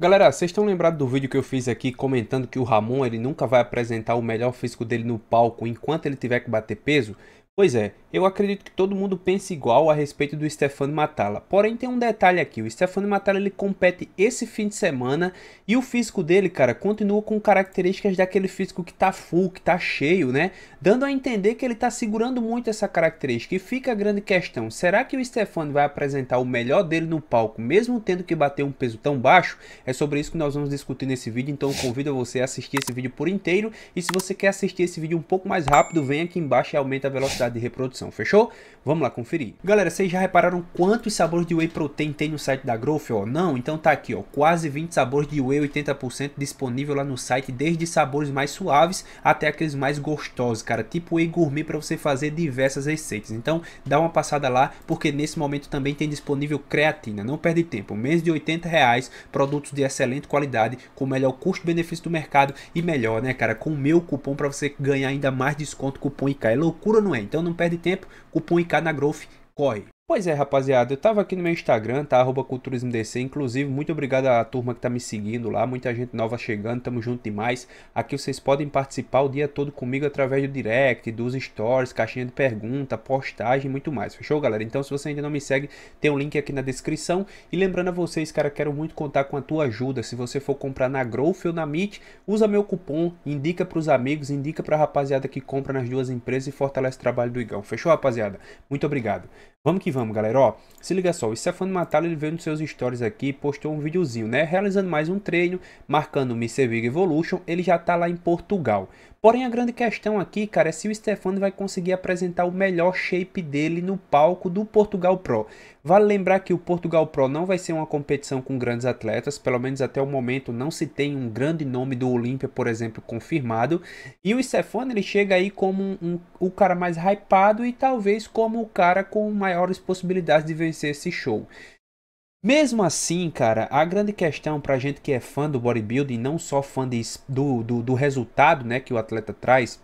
Galera, vocês estão lembrados do vídeo que eu fiz aqui comentando que o Ramon ele nunca vai apresentar o melhor físico dele no palco enquanto ele tiver que bater peso? Pois é, eu acredito que todo mundo pensa igual a respeito do Stefano Matala. Porém, tem um detalhe aqui: o Stefano Matala ele compete esse fim de semana e o físico dele, cara, continua com características daquele físico que tá full, que tá cheio, né? Dando a entender que ele tá segurando muito essa característica. E fica a grande questão: será que o Stefano vai apresentar o melhor dele no palco, mesmo tendo que bater um peso tão baixo? É sobre isso que nós vamos discutir nesse vídeo. Então, convido você a assistir esse vídeo por inteiro. E se você quer assistir esse vídeo um pouco mais rápido, vem aqui embaixo e aumenta a velocidade de reprodução, fechou? Vamos lá conferir. Galera, vocês já repararam quantos sabores de whey protein tem no site da Growth? Ó? Não? Então tá aqui, ó, quase 20 sabores de whey 80% disponível lá no site, desde sabores mais suaves até aqueles mais gostosos, cara, tipo whey gourmet para você fazer diversas receitas. Então dá uma passada lá, porque nesse momento também tem disponível creatina, não perde tempo, menos de 80 reais, produtos de excelente qualidade, com o melhor custo-benefício do mercado e melhor, né, cara, com o meu cupom para você ganhar ainda mais desconto, cupom IK. É loucura, não é? Então então não perde tempo, cupom IK na Growth corre. Pois é, rapaziada, eu tava aqui no meu Instagram, tá? Arroba CulturismoDC. Inclusive, muito obrigado à turma que tá me seguindo lá. Muita gente nova chegando, tamo junto demais. Aqui vocês podem participar o dia todo comigo através do direct, dos stories, caixinha de pergunta, postagem muito mais. Fechou, galera? Então, se você ainda não me segue, tem o um link aqui na descrição. E lembrando a vocês, cara, quero muito contar com a tua ajuda. Se você for comprar na Growth ou na Meet, usa meu cupom, indica pros amigos, indica pra rapaziada que compra nas duas empresas e fortalece o trabalho do Igão. Fechou, rapaziada? Muito obrigado. Vamos que vamos, galera. Ó, se liga só, o Stefano Matala ele veio nos seus stories aqui, postou um videozinho, né? Realizando mais um treino, marcando o Mr. Big Evolution. Ele já tá lá em Portugal. Porém, a grande questão aqui, cara, é se o Stefano vai conseguir apresentar o melhor shape dele no palco do Portugal Pro. Vale lembrar que o Portugal Pro não vai ser uma competição com grandes atletas, pelo menos até o momento não se tem um grande nome do Olímpia, por exemplo, confirmado. E o Stefano, ele chega aí como um, um, o cara mais hypado e talvez como o cara com maiores possibilidades de vencer esse show. Mesmo assim, cara, a grande questão pra gente que é fã do bodybuilding, não só fã de, do, do, do, resultado né, que o atleta traz,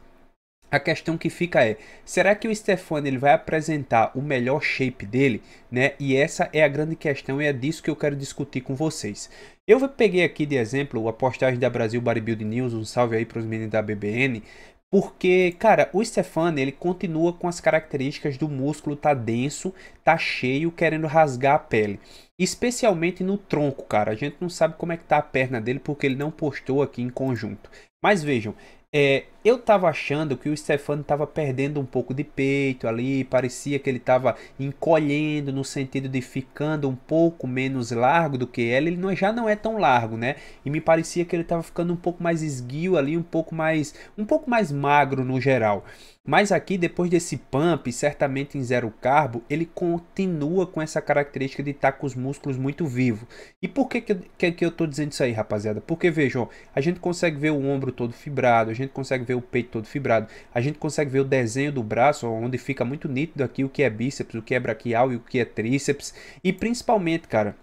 a questão que fica é, será que o Stefano ele vai apresentar o melhor shape dele? Né? E essa é a grande questão e é disso que eu quero discutir com vocês. Eu peguei aqui de exemplo a postagem da Brasil Bodybuilding News, um salve aí para os meninos da BBN, porque, cara, o Stefani, ele continua com as características do músculo tá denso, tá cheio, querendo rasgar a pele. Especialmente no tronco, cara. A gente não sabe como é que tá a perna dele porque ele não postou aqui em conjunto. Mas vejam, é, eu tava achando que o Stefano tava perdendo um pouco de peito ali, parecia que ele tava encolhendo no sentido de ficando um pouco menos largo do que ela. Ele não, é, já não é tão largo, né? E me parecia que ele tava ficando um pouco mais esguio ali, um pouco mais, um pouco mais magro no geral. Mas aqui, depois desse pump, certamente em zero carbo, ele continua com essa característica de estar tá com os músculos muito vivo. E por que, que, que eu tô dizendo isso aí, rapaziada? Porque vejam, a gente consegue ver o ombro todo fibrado, a gente consegue ver ver o peito todo fibrado. A gente consegue ver o desenho do braço, onde fica muito nítido aqui o que é bíceps, o que é braquial e o que é tríceps. E principalmente, cara,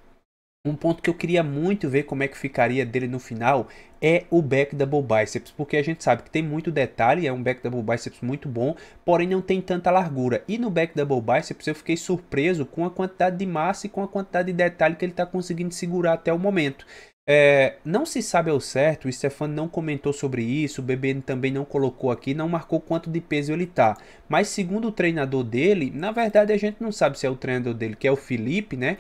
um ponto que eu queria muito ver como é que ficaria dele no final é o back double biceps, porque a gente sabe que tem muito detalhe, é um back double biceps muito bom, porém não tem tanta largura. E no back double biceps eu fiquei surpreso com a quantidade de massa e com a quantidade de detalhe que ele está conseguindo segurar até o momento. É, não se sabe ao certo, o Stefano não comentou sobre isso, o Bebê também não colocou aqui, não marcou quanto de peso ele tá. Mas segundo o treinador dele, na verdade a gente não sabe se é o treinador dele, que é o Felipe, né?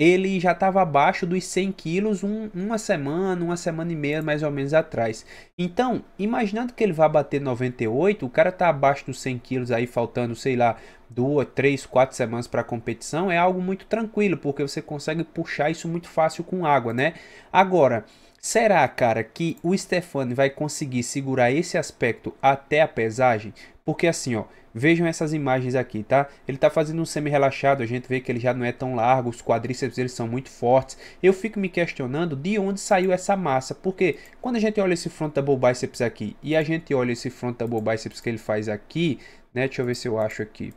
ele já estava abaixo dos 100 quilos um, uma semana, uma semana e meia mais ou menos atrás. Então, imaginando que ele vá bater 98, o cara está abaixo dos 100 quilos aí, faltando, sei lá, duas, três, quatro semanas para a competição, é algo muito tranquilo, porque você consegue puxar isso muito fácil com água, né? Agora, será, cara, que o Stefani vai conseguir segurar esse aspecto até a pesagem? Porque assim, ó, vejam essas imagens aqui, tá? Ele tá fazendo um semi-relaxado, a gente vê que ele já não é tão largo, os quadríceps eles são muito fortes. Eu fico me questionando de onde saiu essa massa, porque quando a gente olha esse front double biceps aqui e a gente olha esse front double biceps que ele faz aqui, né? Deixa eu ver se eu acho aqui.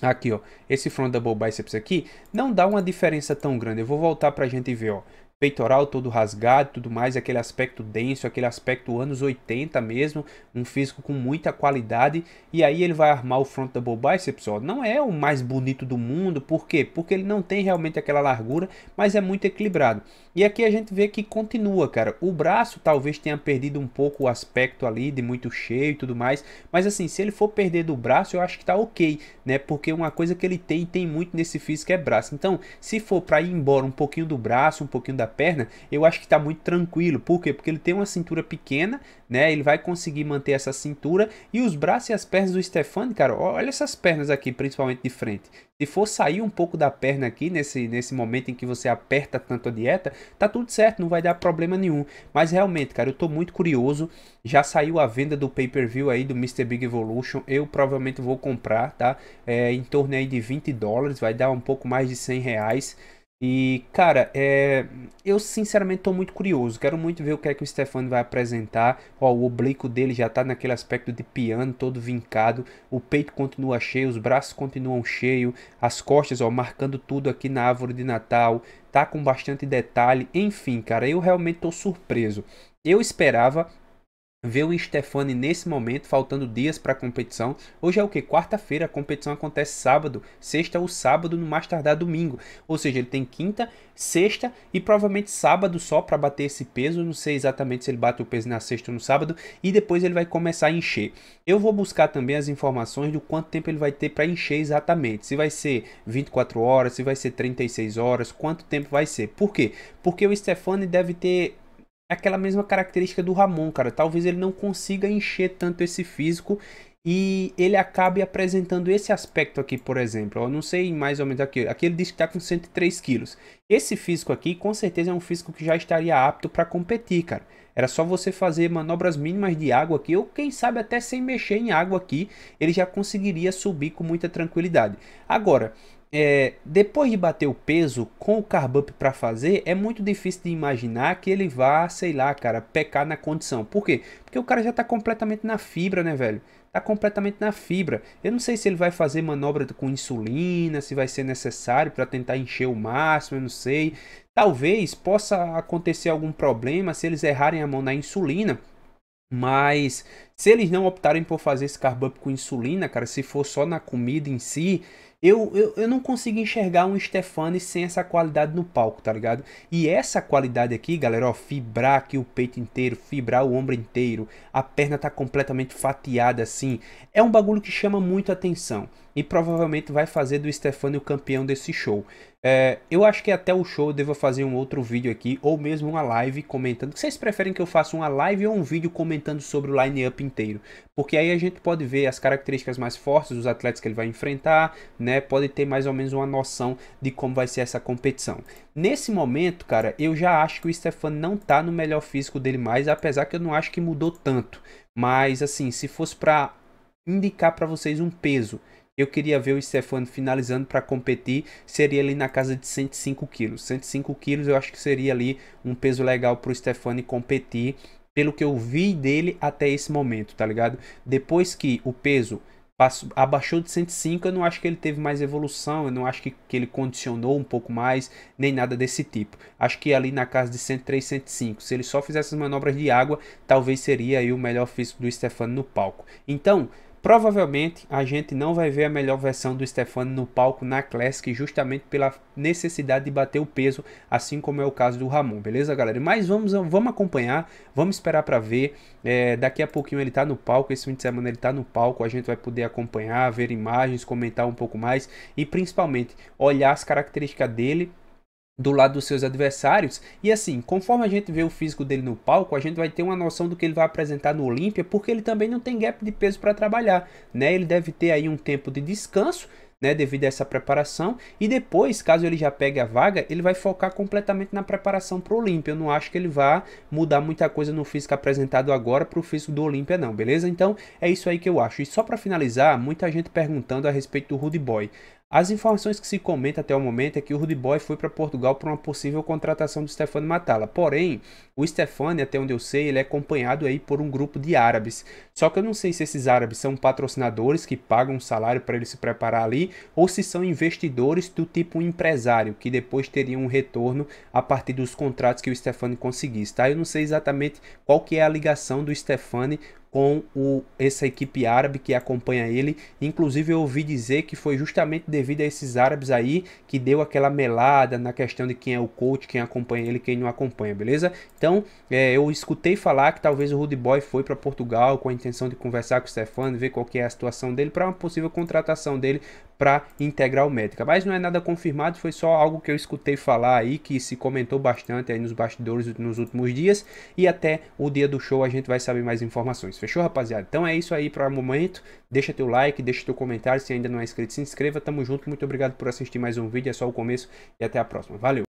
Aqui, ó, esse front double biceps aqui não dá uma diferença tão grande. Eu vou voltar pra gente ver, ó peitoral todo rasgado tudo mais, aquele aspecto denso, aquele aspecto anos 80 mesmo, um físico com muita qualidade, e aí ele vai armar o front double biceps, ó, não é o mais bonito do mundo, por quê? Porque ele não tem realmente aquela largura, mas é muito equilibrado. E aqui a gente vê que continua, cara, o braço talvez tenha perdido um pouco o aspecto ali de muito cheio e tudo mais, mas assim, se ele for perder do braço, eu acho que tá ok, né, porque uma coisa que ele tem, tem muito nesse físico é braço, então se for para ir embora um pouquinho do braço, um pouquinho da perna, eu acho que está muito tranquilo. Por quê? Porque ele tem uma cintura pequena, né? Ele vai conseguir manter essa cintura e os braços e as pernas do Stefani, cara, olha essas pernas aqui, principalmente de frente. Se for sair um pouco da perna aqui nesse, nesse momento em que você aperta tanto a dieta, tá tudo certo, não vai dar problema nenhum. Mas realmente, cara, eu tô muito curioso. Já saiu a venda do pay-per-view aí do Mr. Big Evolution. Eu provavelmente vou comprar, tá? É, em torno aí de 20 dólares, vai dar um pouco mais de 100 reais. E, cara, é, eu sinceramente estou muito curioso. Quero muito ver o que é que o Stefano vai apresentar. Ó, o oblíquo dele já está naquele aspecto de piano, todo vincado. O peito continua cheio, os braços continuam cheios. As costas, ó, marcando tudo aqui na árvore de Natal. Tá com bastante detalhe. Enfim, cara, eu realmente estou surpreso. Eu esperava ver o Stefani nesse momento, faltando dias para a competição. Hoje é o que? Quarta-feira, a competição acontece sábado, sexta é ou sábado, no mais tardar domingo. Ou seja, ele tem quinta, sexta e provavelmente sábado só para bater esse peso. Não sei exatamente se ele bate o peso na sexta ou no sábado. E depois ele vai começar a encher. Eu vou buscar também as informações do quanto tempo ele vai ter para encher exatamente. Se vai ser 24 horas, se vai ser 36 horas, quanto tempo vai ser. Por quê? Porque o Stefani deve ter aquela mesma característica do Ramon, cara. Talvez ele não consiga encher tanto esse físico e ele acabe apresentando esse aspecto aqui, por exemplo. Eu não sei mais ou menos aqui. Aqui ele diz que está com 103 quilos. Esse físico aqui, com certeza, é um físico que já estaria apto para competir, cara. Era só você fazer manobras mínimas de água aqui, ou quem sabe até sem mexer em água aqui, ele já conseguiria subir com muita tranquilidade. Agora, é, depois de bater o peso com o carbup para fazer, é muito difícil de imaginar que ele vá, sei lá, cara, pecar na condição. Por quê? Porque o cara já tá completamente na fibra, né, velho? Tá completamente na fibra. Eu não sei se ele vai fazer manobra com insulina, se vai ser necessário para tentar encher o máximo, eu não sei. Talvez possa acontecer algum problema se eles errarem a mão na insulina, mas se eles não optarem por fazer esse carb up com insulina, cara, se for só na comida em si, eu, eu, eu não consigo enxergar um Stefani sem essa qualidade no palco, tá ligado? E essa qualidade aqui, galera, ó, fibrar aqui o peito inteiro, fibrar o ombro inteiro, a perna tá completamente fatiada assim, é um bagulho que chama muito atenção e provavelmente vai fazer do Stefani o campeão desse show. É, eu acho que até o show eu devo fazer um outro vídeo aqui, ou mesmo uma live comentando. Vocês preferem que eu faça uma live ou um vídeo comentando sobre o line-up inteiro. Porque aí a gente pode ver as características mais fortes dos atletas que ele vai enfrentar, né? Pode ter mais ou menos uma noção de como vai ser essa competição. Nesse momento, cara, eu já acho que o Stefan não tá no melhor físico dele mais, apesar que eu não acho que mudou tanto. Mas assim, se fosse para indicar para vocês um peso, eu queria ver o Stefano finalizando para competir, seria ali na casa de 105 quilos. 105 quilos eu acho que seria ali um peso legal para o Stefano competir pelo que eu vi dele até esse momento, tá ligado? Depois que o peso passou, abaixou de 105, eu não acho que ele teve mais evolução, eu não acho que, que ele condicionou um pouco mais, nem nada desse tipo. Acho que ali na casa de 103, 105, se ele só fizesse as manobras de água, talvez seria aí o melhor físico do Stefano no palco. Então, Provavelmente a gente não vai ver a melhor versão do Stefano no palco na Classic, justamente pela necessidade de bater o peso, assim como é o caso do Ramon, beleza, galera? Mas vamos, vamos acompanhar, vamos esperar para ver. É, daqui a pouquinho ele tá no palco, esse fim de semana ele tá no palco, a gente vai poder acompanhar, ver imagens, comentar um pouco mais e principalmente olhar as características dele do lado dos seus adversários. E assim, conforme a gente vê o físico dele no palco, a gente vai ter uma noção do que ele vai apresentar no Olímpia, porque ele também não tem gap de peso para trabalhar, né? Ele deve ter aí um tempo de descanso, né, devido a essa preparação, e depois, caso ele já pegue a vaga, ele vai focar completamente na preparação para o Olímpia. Eu não acho que ele vá mudar muita coisa no físico apresentado agora para o físico do Olímpia não, beleza? Então, é isso aí que eu acho. E só para finalizar, muita gente perguntando a respeito do Rude Boy. As informações que se comenta até o momento é que o Rudy Boy foi para Portugal para uma possível contratação do Stefano Matala. Porém, o Stefano, até onde eu sei, ele é acompanhado aí por um grupo de árabes. Só que eu não sei se esses árabes são patrocinadores que pagam um salário para ele se preparar ali ou se são investidores do tipo empresário que depois teriam um retorno a partir dos contratos que o Stefano conseguisse, tá? Eu não sei exatamente qual que é a ligação do Stefano com o, essa equipe árabe que acompanha ele. Inclusive, eu ouvi dizer que foi justamente devido a esses árabes aí que deu aquela melada na questão de quem é o coach, quem acompanha ele, quem não acompanha, beleza? Então, é, eu escutei falar que talvez o Rude Boy foi para Portugal com a intenção de conversar com o Stefano, ver qual que é a situação dele para uma possível contratação dele para integral médica. Mas não é nada confirmado, foi só algo que eu escutei falar aí, que se comentou bastante aí nos bastidores nos últimos dias. E até o dia do show a gente vai saber mais informações. Fechou, rapaziada? Então é isso aí para o momento. Deixa teu like, deixa teu comentário. Se ainda não é inscrito, se inscreva. Tamo junto. Muito obrigado por assistir mais um vídeo. É só o começo e até a próxima. Valeu!